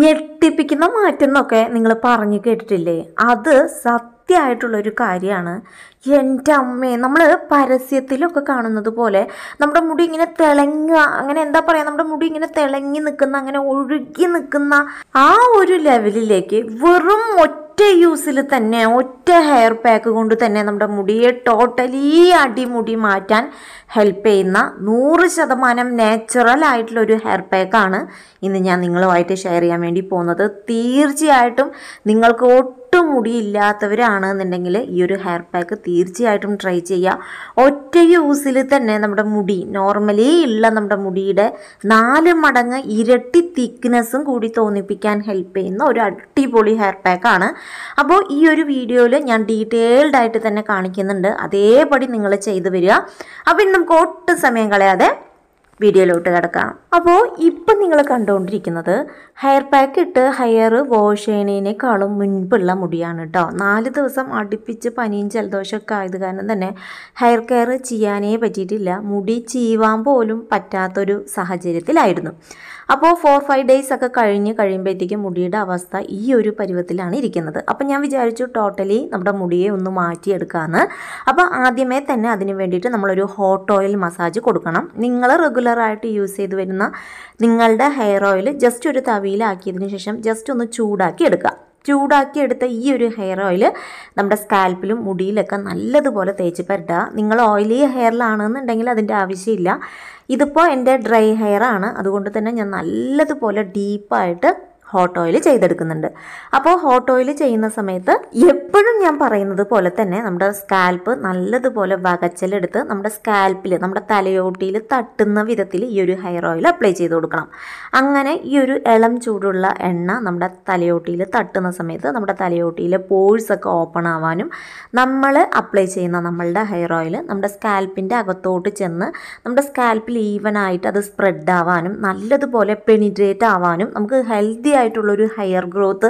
ഞെട്ടിപ്പിക്കുന്ന മാറ്റം എന്നൊക്കെ നിങ്ങൾ പറഞ്ഞു കേട്ടിട്ടില്ലേ അത് സത്യമായിട്ടുള്ളൊരു കാര്യമാണ് എൻ്റെ അമ്മേ നമ്മൾ പരസ്യത്തിലൊക്കെ കാണുന്നത് പോലെ നമ്മുടെ മുടി ഇങ്ങനെ തിളങ്ങുക അങ്ങനെ എന്താ പറയുക നമ്മുടെ മുടി ഇങ്ങനെ തിളങ്ങി നിൽക്കുന്ന അങ്ങനെ ഒഴുകി നിൽക്കുന്ന ആ ഒരു ലെവലിലേക്ക് വെറും ഒറ്റ യൂസിൽ തന്നെ ഒറ്റ ഹെയർ പാക്ക് കൊണ്ട് തന്നെ നമ്മുടെ മുടിയെ ടോട്ടലി അടിമുടി മാറ്റാൻ ഹെൽപ്പ് ചെയ്യുന്ന നൂറ് ശതമാനം നാച്ചുറൽ ആയിട്ടുള്ളൊരു ഹെയർ പാക്കാണ് ഇന്ന് ഞാൻ നിങ്ങളുമായിട്ട് ഷെയർ ചെയ്യാൻ വേണ്ടി പോകുന്നത് തീർച്ചയായിട്ടും നിങ്ങൾക്ക് ഒട്ടും ഒട്ടും എന്നുണ്ടെങ്കിൽ ഈ ഒരു ഹെയർ പാക്ക് തീർച്ചയായിട്ടും ട്രൈ ചെയ്യുക ഒറ്റ യൂസിൽ തന്നെ നമ്മുടെ മുടി നോർമലി ഉള്ള നമ്മുടെ മുടിയുടെ നാല് മടങ്ങ് ഇരട്ടി തിക്നെസ്സും കൂടി തോന്നിപ്പിക്കാൻ ഹെൽപ്പ് ചെയ്യുന്ന ഒരു അടിപൊളി ഹെയർ പാക്കാണ് അപ്പോൾ ഈ ഒരു വീഡിയോയിൽ ഞാൻ ഡീറ്റെയിൽഡ് ആയിട്ട് തന്നെ കാണിക്കുന്നുണ്ട് അതേപടി നിങ്ങൾ ചെയ്തു വരിക അപ്പോൾ ഇനി നമുക്ക് ഒട്ടും സമയം കളയാതെ വീഡിയോയിലോട്ട് കിടക്കാം അപ്പോൾ ഇപ്പം നിങ്ങൾ കണ്ടുകൊണ്ടിരിക്കുന്നത് ഹെയർ പാക്ക് ഇട്ട് ഹെയർ വാഷ് ചെയ്യുന്നതിനേക്കാളും മുൻപുള്ള മുടിയാണ് കേട്ടോ നാല് ദിവസം അടുപ്പിച്ച് പനിയും ജലദോഷമൊക്കെ ആയത് കാരണം തന്നെ ഹെയർ കെയർ ചെയ്യാനേ പറ്റിയിട്ടില്ല മുടി ചീവാൻ പോലും പറ്റാത്തൊരു സാഹചര്യത്തിലായിരുന്നു അപ്പോൾ ഫോർ ഫൈവ് ഡേയ്സ് ഒക്കെ കഴിഞ്ഞ് കഴിയുമ്പോഴത്തേക്കും മുടിയുടെ അവസ്ഥ ഈ ഒരു പരുവത്തിലാണ് ഇരിക്കുന്നത് അപ്പം ഞാൻ വിചാരിച്ചു ടോട്ടലി നമ്മുടെ മുടിയെ ഒന്ന് മാറ്റിയെടുക്കാമെന്ന് അപ്പോൾ ആദ്യമേ തന്നെ അതിന് വേണ്ടിയിട്ട് നമ്മളൊരു ഹോട്ട് ഓയിൽ മസാജ് കൊടുക്കണം നിങ്ങൾ റെഗുലറായിട്ട് യൂസ് ചെയ്ത് വരുന്ന നിങ്ങളുടെ ഹെയർ ഓയിൽ ജസ്റ്റ് ഒരു തവിയിലാക്കിയതിന് ശേഷം ജസ്റ്റ് ഒന്ന് ചൂടാക്കി എടുക്കുക ചൂടാക്കിയെടുത്ത ഈ ഒരു ഹെയർ ഓയിൽ നമ്മുടെ സ്കാൽപ്പിലും മുടിയിലൊക്കെ നല്ലതുപോലെ തേച്ച് പരട്ടുക നിങ്ങൾ ഓയിലി ഹെയറിലാണെന്നുണ്ടെങ്കിൽ അതിൻ്റെ ആവശ്യമില്ല ഇതിപ്പോൾ എൻ്റെ ഡ്രൈ ഹെയർ ആണ് അതുകൊണ്ട് തന്നെ ഞാൻ നല്ലതുപോലെ ഡീപ്പായിട്ട് ഹോട്ട് ഓയിൽ ചെയ്തെടുക്കുന്നുണ്ട് അപ്പോൾ ഹോട്ട് ഓയിൽ ചെയ്യുന്ന സമയത്ത് എപ്പോഴും ഞാൻ പറയുന്നത് പോലെ തന്നെ നമ്മുടെ സ്കാൽപ്പ് നല്ലതുപോലെ വകച്ചലെടുത്ത് നമ്മുടെ സ്കാൽപ്പിൽ നമ്മുടെ തലയോട്ടിയിൽ തട്ടുന്ന വിധത്തിൽ ഈ ഒരു ഹെയർ ഓയിൽ അപ്ലൈ ചെയ്ത് കൊടുക്കണം അങ്ങനെ ഈ ഒരു ഇളം ചൂടുള്ള എണ്ണ നമ്മുടെ തലയോട്ടിയിൽ തട്ടുന്ന സമയത്ത് നമ്മുടെ തലയോട്ടിയിലെ പോഴ്സൊക്കെ ഓപ്പൺ ആവാനും നമ്മൾ അപ്ലൈ ചെയ്യുന്ന നമ്മളുടെ ഹെയർ ഓയിൽ നമ്മുടെ സ്കാൽപ്പിൻ്റെ അകത്തോട്ട് ചെന്ന് നമ്മുടെ സ്കാൽപ്പിൽ ഈവൻ ആയിട്ട് അത് സ്പ്രെഡ് ആവാനും നല്ലതുപോലെ പെനിട്രേറ്റ് ആവാനും നമുക്ക് ഹെൽത്തി ആയിട്ടുള്ളൊരു ഹയർ ഗ്രോത്ത്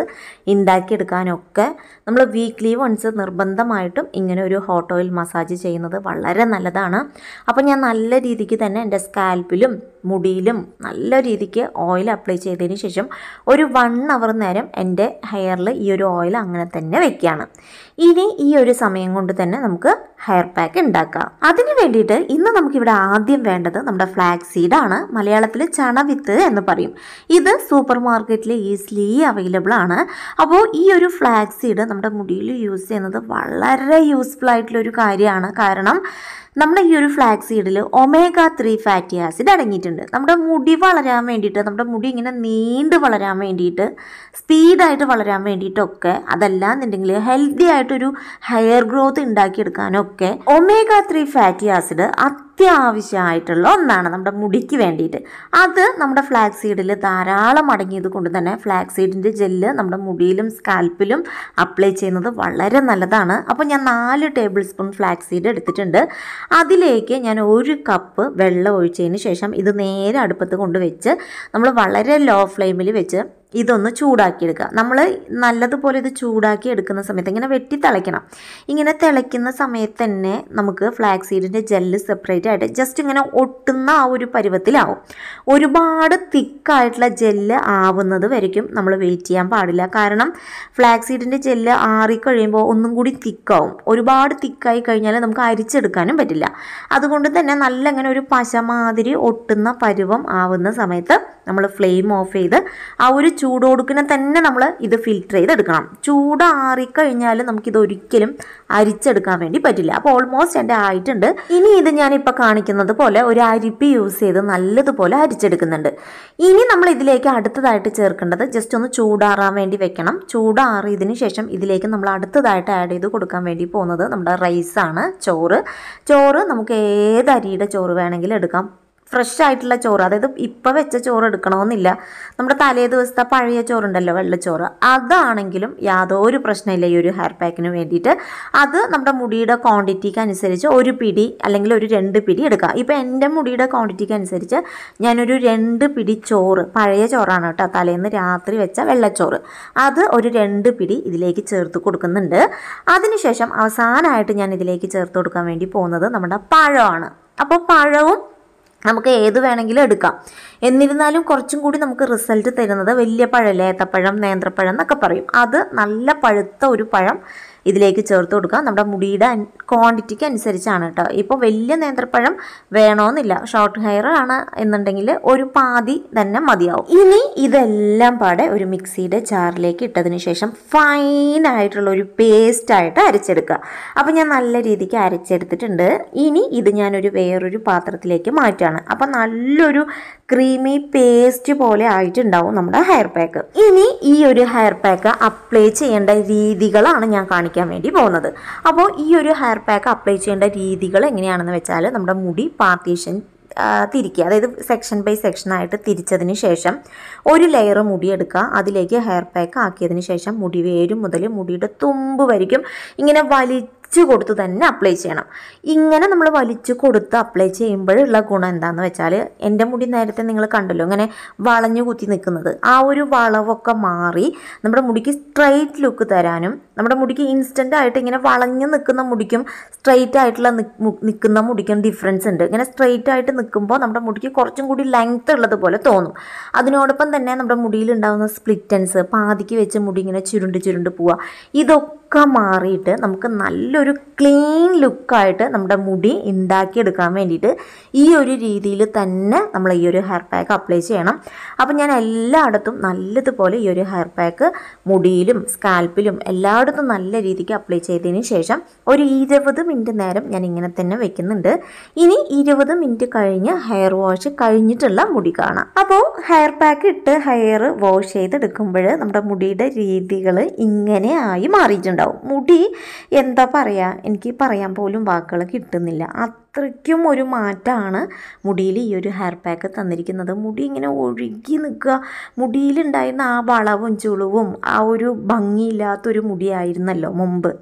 ഉണ്ടാക്കിയെടുക്കാനൊക്കെ നമ്മൾ വീക്ക്ലി വൺസ് നിർബന്ധമായിട്ടും ഇങ്ങനെ ഒരു ഹോട്ട് ഓയിൽ മസാജ് ചെയ്യുന്നത് വളരെ നല്ലതാണ് അപ്പോൾ ഞാൻ നല്ല രീതിക്ക് തന്നെ എൻ്റെ സ്കാൽപ്പിലും മുടിയിലും നല്ല രീതിക്ക് ഓയിൽ അപ്ലൈ ചെയ്തതിന് ശേഷം ഒരു വൺ അവർ നേരം എൻ്റെ ഹെയറിൽ ഈ ഒരു ഓയിൽ അങ്ങനെ തന്നെ വയ്ക്കുകയാണ് ഇനി ഈ ഒരു സമയം കൊണ്ട് തന്നെ നമുക്ക് ഹെയർ പാക്ക് ഉണ്ടാക്കാം അതിന് വേണ്ടിയിട്ട് ഇന്ന് നമുക്കിവിടെ ആദ്യം വേണ്ടത് നമ്മുടെ സീഡ് സീഡാണ് മലയാളത്തിൽ ചണവിത്ത് എന്ന് പറയും ഇത് സൂപ്പർ മാർക്കറ്റിൽ ഈസിലി അവൈലബിൾ ആണ് അപ്പോൾ ഈ ഒരു ഫ്ലാഗ് സീഡ് നമ്മുടെ മുടിയിൽ യൂസ് ചെയ്യുന്നത് വളരെ യൂസ്ഫുൾ ആയിട്ടുള്ള ഒരു കാര്യമാണ് കാരണം നമ്മുടെ ഈ ഒരു ഫ്ലാക്സ് സീഡിൽ ഒമേഗ ത്രീ ഫാറ്റി ആസിഡ് അടങ്ങിയിട്ടുണ്ട് നമ്മുടെ മുടി വളരാൻ വേണ്ടിയിട്ട് നമ്മുടെ മുടി ഇങ്ങനെ നീണ്ട് വളരാൻ വേണ്ടിയിട്ട് സ്പീഡായിട്ട് വളരാൻ വേണ്ടിയിട്ടൊക്കെ അതല്ല എന്നുണ്ടെങ്കിൽ ഹെൽത്തി ആയിട്ടൊരു ഹെയർ ഗ്രോത്ത് ഉണ്ടാക്കിയെടുക്കാനൊക്കെ ഒമേഗ ത്രീ ഫാറ്റി ആസിഡ് അത്യാവശ്യമായിട്ടുള്ള ഒന്നാണ് നമ്മുടെ മുടിക്ക് വേണ്ടിയിട്ട് അത് നമ്മുടെ ഫ്ലാക്സ് സീഡിൽ ധാരാളം അടങ്ങിയത് കൊണ്ട് തന്നെ ഫ്ലാക്സ് സീഡിൻ്റെ ജെല്ല് നമ്മുടെ മുടിയിലും സ്കാൽപ്പിലും അപ്ലൈ ചെയ്യുന്നത് വളരെ നല്ലതാണ് അപ്പോൾ ഞാൻ നാല് ടേബിൾ സ്പൂൺ ഫ്ലാക്സ് സീഡ് എടുത്തിട്ടുണ്ട് അതിലേക്ക് ഞാൻ ഒരു കപ്പ് വെള്ളം ഒഴിച്ചതിന് ശേഷം ഇത് നേരെ അടുപ്പത്ത് കൊണ്ട് വെച്ച് നമ്മൾ വളരെ ലോ ഫ്ലെയിമിൽ വെച്ച് ഇതൊന്ന് ചൂടാക്കിയെടുക്കുക നമ്മൾ നല്ലതുപോലെ ഇത് ചൂടാക്കി എടുക്കുന്ന സമയത്ത് ഇങ്ങനെ വെട്ടി തിളയ്ക്കണം ഇങ്ങനെ തിളയ്ക്കുന്ന സമയത്ത് തന്നെ നമുക്ക് ഫ്ലാക്സ് സീഡിൻ്റെ ജെല്ല് സെപ്പറേറ്റ് ആയിട്ട് ജസ്റ്റ് ഇങ്ങനെ ഒട്ടുന്ന ആ ഒരു പരുവത്തിലാവും ഒരുപാട് തിക്കായിട്ടുള്ള ജെല്ല് ആവുന്നത് വരയ്ക്കും നമ്മൾ വെയിറ്റ് ചെയ്യാൻ പാടില്ല കാരണം ഫ്ലാക്സ് സീഡിൻ്റെ ജെല്ല് ആറിക്കഴിയുമ്പോൾ ഒന്നും കൂടി തിക്കാവും ഒരുപാട് തിക്കായി കഴിഞ്ഞാൽ നമുക്ക് അരിച്ചെടുക്കാനും പറ്റില്ല അതുകൊണ്ട് തന്നെ നല്ല അങ്ങനെ ഒരു പശമാതിരി ഒട്ടുന്ന പരുവം ആവുന്ന സമയത്ത് നമ്മൾ ഫ്ലെയിം ഓഫ് ചെയ്ത് ആ ഒരു കൊടുക്കുന്ന തന്നെ നമ്മൾ ഇത് ഫിൽറ്റർ ചെയ്തെടുക്കണം ആറിക്കഴിഞ്ഞാൽ നമുക്കിത് ഒരിക്കലും അരിച്ചെടുക്കാൻ വേണ്ടി പറ്റില്ല അപ്പോൾ ഓൾമോസ്റ്റ് എൻ്റെ ആയിട്ടുണ്ട് ഇനി ഇത് ഞാനിപ്പോൾ കാണിക്കുന്നത് പോലെ ഒരു അരിപ്പ് യൂസ് ചെയ്ത് നല്ലതുപോലെ അരിച്ചെടുക്കുന്നുണ്ട് ഇനി നമ്മൾ ഇതിലേക്ക് അടുത്തതായിട്ട് ചേർക്കേണ്ടത് ജസ്റ്റ് ഒന്ന് ചൂടാറാൻ വേണ്ടി വെക്കണം ചൂടാറിയതിന് ശേഷം ഇതിലേക്ക് നമ്മൾ അടുത്തതായിട്ട് ആഡ് ചെയ്ത് കൊടുക്കാൻ വേണ്ടി പോകുന്നത് നമ്മുടെ റൈസാണ് ചോറ് ചോറ് നമുക്ക് ഏത് അരിയുടെ ചോറ് വേണമെങ്കിലും എടുക്കാം ഫ്രഷ് ആയിട്ടുള്ള ചോറ് അതായത് ഇപ്പം വെച്ച ചോറ് എടുക്കണമെന്നില്ല നമ്മുടെ തലേ ദിവസത്തെ പഴയ ചോറുണ്ടല്ലോ വെള്ളച്ചോറ് അതാണെങ്കിലും യാതൊരു പ്രശ്നമില്ല ഈ ഒരു ഹെയർ പാക്കിന് വേണ്ടിയിട്ട് അത് നമ്മുടെ മുടിയുടെ ക്വാണ്ടിറ്റിക്ക് അനുസരിച്ച് ഒരു പിടി അല്ലെങ്കിൽ ഒരു രണ്ട് പിടി എടുക്കുക ഇപ്പം എൻ്റെ മുടിയുടെ ക്വാണ്ടിറ്റിക്ക് അനുസരിച്ച് ഞാനൊരു രണ്ട് പിടി ചോറ് പഴയ ചോറാണ് കേട്ടോ തലേന്ന് രാത്രി വെച്ച വെള്ളച്ചോറ് അത് ഒരു രണ്ട് പിടി ഇതിലേക്ക് ചേർത്ത് കൊടുക്കുന്നുണ്ട് അതിനുശേഷം അവസാനമായിട്ട് ഞാൻ ഇതിലേക്ക് ചേർത്ത് കൊടുക്കാൻ വേണ്ടി പോകുന്നത് നമ്മുടെ പഴമാണ് അപ്പോൾ പഴവും നമുക്ക് ഏത് വേണമെങ്കിലും എടുക്കാം എന്നിരുന്നാലും കുറച്ചും കൂടി നമുക്ക് റിസൾട്ട് തരുന്നത് വലിയ പഴം ഏത്തപ്പഴം നേന്ത്രപ്പഴം എന്നൊക്കെ പറയും അത് നല്ല പഴുത്ത ഒരു പഴം ഇതിലേക്ക് ചേർത്ത് കൊടുക്കുക നമ്മുടെ മുടിയുടെ ക്വാണ്ടിറ്റിക്ക് അനുസരിച്ചാണ് കേട്ടോ ഇപ്പോൾ വലിയ നേന്ത്രപ്പഴം വേണമെന്നില്ല ഷോർട്ട് ഹെയർ ആണ് എന്നുണ്ടെങ്കിൽ ഒരു പാതി തന്നെ മതിയാവും ഇനി ഇതെല്ലാം പാടെ ഒരു മിക്സിയുടെ ചാറിലേക്ക് ഇട്ടതിന് ശേഷം ഫൈൻ ആയിട്ടുള്ള ഒരു പേസ്റ്റായിട്ട് അരച്ചെടുക്കുക അപ്പോൾ ഞാൻ നല്ല രീതിക്ക് അരച്ചെടുത്തിട്ടുണ്ട് ഇനി ഇത് ഞാനൊരു വേറൊരു പാത്രത്തിലേക്ക് മാറ്റുകയാണ് അപ്പോൾ നല്ലൊരു ക്രീമി പേസ്റ്റ് പോലെ ആയിട്ടുണ്ടാവും നമ്മുടെ ഹെയർ പാക്ക് ഇനി ഈ ഒരു ഹെയർ പാക്ക് അപ്ലൈ ചെയ്യേണ്ട രീതികളാണ് ഞാൻ കാണിക്കാൻ വേണ്ടി പോകുന്നത് അപ്പോൾ ഈ ഒരു ഹെയർ പാക്ക് അപ്ലൈ ചെയ്യേണ്ട രീതികൾ എങ്ങനെയാണെന്ന് വെച്ചാൽ നമ്മുടെ മുടി പാർട്ടീഷൻ തിരിക്കുക അതായത് സെക്ഷൻ ബൈ സെക്ഷൻ ആയിട്ട് തിരിച്ചതിന് ശേഷം ഒരു ലെയർ മുടിയെടുക്കുക അതിലേക്ക് ഹെയർ പാക്ക് ആക്കിയതിന് ശേഷം മുടി വേരും മുതൽ മുടിയുടെ തുമ്പ് വരിക്കും ഇങ്ങനെ വലിച്ച് വലിച്ചു കൊടുത്ത് തന്നെ അപ്ലൈ ചെയ്യണം ഇങ്ങനെ നമ്മൾ വലിച്ചു കൊടുത്ത് അപ്ലൈ ചെയ്യുമ്പോഴുള്ള ഗുണം എന്താണെന്ന് വെച്ചാൽ എൻ്റെ മുടി നേരത്തെ നിങ്ങൾ കണ്ടല്ലോ ഇങ്ങനെ വളഞ്ഞു കുത്തി നിൽക്കുന്നത് ആ ഒരു വളവൊക്കെ മാറി നമ്മുടെ മുടിക്ക് സ്ട്രൈറ്റ് ലുക്ക് തരാനും നമ്മുടെ മുടിക്ക് ഇൻസ്റ്റൻ്റ് ആയിട്ട് ഇങ്ങനെ വളഞ്ഞു നിൽക്കുന്ന മുടിക്കും സ്ട്രൈറ്റ് ആയിട്ടുള്ള നിൽക്കുന്ന മുടിക്കും ഡിഫറൻസ് ഉണ്ട് ഇങ്ങനെ സ്ട്രൈറ്റ് ആയിട്ട് നിൽക്കുമ്പോൾ നമ്മുടെ മുടിക്ക് കുറച്ചും കൂടി ലെങ്ത് ഉള്ളതുപോലെ തോന്നും അതിനോടൊപ്പം തന്നെ നമ്മുടെ മുടിയിൽ ഉണ്ടാകുന്ന സ്പ്ലിറ്റൻസ് പാതിക്ക് വെച്ച് മുടി ഇങ്ങനെ ചുരുണ്ട് ചുരുണ്ട് പോവുക ഇതൊക്കെ ഒക്കെ മാറിയിട്ട് നമുക്ക് നല്ലൊരു ക്ലീൻ ലുക്കായിട്ട് നമ്മുടെ മുടി ഉണ്ടാക്കിയെടുക്കാൻ വേണ്ടിയിട്ട് ഈ ഒരു രീതിയിൽ തന്നെ നമ്മൾ ഈ ഒരു ഹെയർ പാക്ക് അപ്ലൈ ചെയ്യണം അപ്പോൾ ഞാൻ എല്ലായിടത്തും നല്ലതുപോലെ ഈ ഒരു ഹെയർ പാക്ക് മുടിയിലും സ്കാൽപ്പിലും എല്ലായിടത്തും നല്ല രീതിക്ക് അപ്ലൈ ചെയ്തതിന് ശേഷം ഒരു ഇരുപത് മിനിറ്റ് നേരം ഞാൻ ഇങ്ങനെ തന്നെ വെക്കുന്നുണ്ട് ഇനി ഇരുപത് മിനിറ്റ് കഴിഞ്ഞ് ഹെയർ വാഷ് കഴിഞ്ഞിട്ടുള്ള മുടി കാണാം അപ്പോൾ ഹെയർ പാക്ക് ഇട്ട് ഹെയർ വാഷ് ചെയ്തെടുക്കുമ്പോൾ നമ്മുടെ മുടിയുടെ രീതികൾ ഇങ്ങനെ ആയി മാറിയിട്ടുണ്ട് ഉണ്ടാവും മുടി എന്താ പറയുക എനിക്ക് പറയാൻ പോലും വാക്കുകൾ കിട്ടുന്നില്ല അത്രയ്ക്കും ഒരു മാറ്റമാണ് മുടിയിൽ ഈ ഒരു ഹെയർ പാക്ക് തന്നിരിക്കുന്നത് മുടി ഇങ്ങനെ ഒഴുകി നിൽക്കുക മുടിയിലുണ്ടായിരുന്ന ആ വളവും ചുളിവും ആ ഒരു ഭംഗിയില്ലാത്തൊരു മുടിയായിരുന്നല്ലോ മുമ്പ്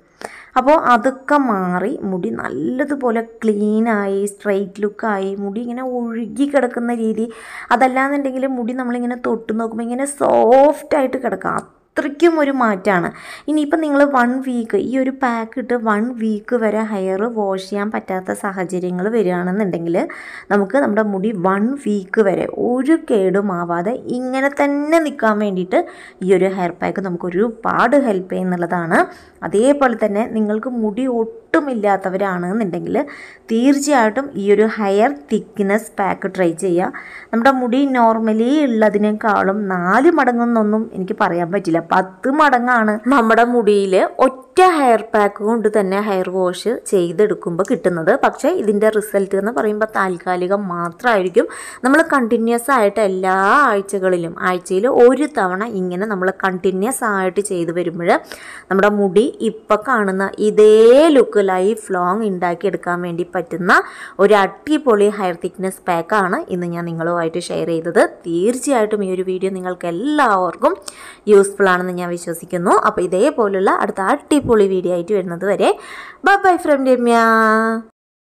അപ്പോൾ അതൊക്കെ മാറി മുടി നല്ലതുപോലെ ക്ലീനായി സ്ട്രൈറ്റ് ലുക്കായി മുടി ഇങ്ങനെ ഒഴുകി കിടക്കുന്ന രീതി അതല്ലാന്നുണ്ടെങ്കിൽ മുടി നമ്മളിങ്ങനെ തൊട്ട് നോക്കുമ്പോൾ ഇങ്ങനെ സോഫ്റ്റായിട്ട് കിടക്കാം അത്രയ്ക്കും ഒരു മാറ്റമാണ് ഇനിയിപ്പോൾ നിങ്ങൾ വൺ വീക്ക് ഈ ഒരു പാക്ക് ഇട്ട് വൺ വീക്ക് വരെ ഹെയർ വാഷ് ചെയ്യാൻ പറ്റാത്ത സാഹചര്യങ്ങൾ വരികയാണെന്നുണ്ടെങ്കിൽ നമുക്ക് നമ്മുടെ മുടി വൺ വീക്ക് വരെ ഒരു ആവാതെ ഇങ്ങനെ തന്നെ നിൽക്കാൻ വേണ്ടിയിട്ട് ഈ ഒരു ഹെയർ പാക്ക് നമുക്ക് ഒരുപാട് ഹെൽപ്പ് ചെയ്യുന്നുള്ളതാണ് അതേപോലെ തന്നെ നിങ്ങൾക്ക് മുടി ഒട്ടുമില്ലാത്തവരാണ് എന്നുണ്ടെങ്കിൽ തീർച്ചയായിട്ടും ഈ ഒരു ഹെയർ തിക്നെസ് പാക്ക് ട്രൈ ചെയ്യുക നമ്മുടെ മുടി നോർമലി ഉള്ളതിനേക്കാളും നാല് മടങ്ങെന്നൊന്നും എനിക്ക് പറയാൻ പറ്റില്ല പത്ത് മടങ്ങാണ് നമ്മുടെ മുടിയിൽ ഒറ്റ ഒറ്റ ഹെയർ പാക്ക് കൊണ്ട് തന്നെ ഹെയർ വാഷ് ചെയ്തെടുക്കുമ്പോൾ കിട്ടുന്നത് പക്ഷേ ഇതിൻ്റെ റിസൾട്ട് എന്ന് പറയുമ്പോൾ താൽക്കാലികം മാത്രമായിരിക്കും നമ്മൾ കണ്ടിന്യൂസ് ആയിട്ട് എല്ലാ ആഴ്ചകളിലും ആഴ്ചയിൽ ഒരു തവണ ഇങ്ങനെ നമ്മൾ കണ്ടിന്യൂസ് ആയിട്ട് ചെയ്തു വരുമ്പോൾ നമ്മുടെ മുടി ഇപ്പോൾ കാണുന്ന ഇതേ ലുക്ക് ലൈഫ് ലോങ് എടുക്കാൻ വേണ്ടി പറ്റുന്ന ഒരു അടിപൊളി ഹെയർ തിക്നെസ് പാക്കാണ് ഇന്ന് ഞാൻ നിങ്ങളുമായിട്ട് ഷെയർ ചെയ്തത് തീർച്ചയായിട്ടും ഈ ഒരു വീഡിയോ നിങ്ങൾക്ക് എല്ലാവർക്കും യൂസ്ഫുൾ ആണെന്ന് ഞാൻ വിശ്വസിക്കുന്നു അപ്പോൾ ഇതേപോലുള്ള അടുത്ത അടി പൊളി വീഡിയോ ആയിട്ട് വരുന്നത് വരെ ബൈ ഫ്രം രമ്യ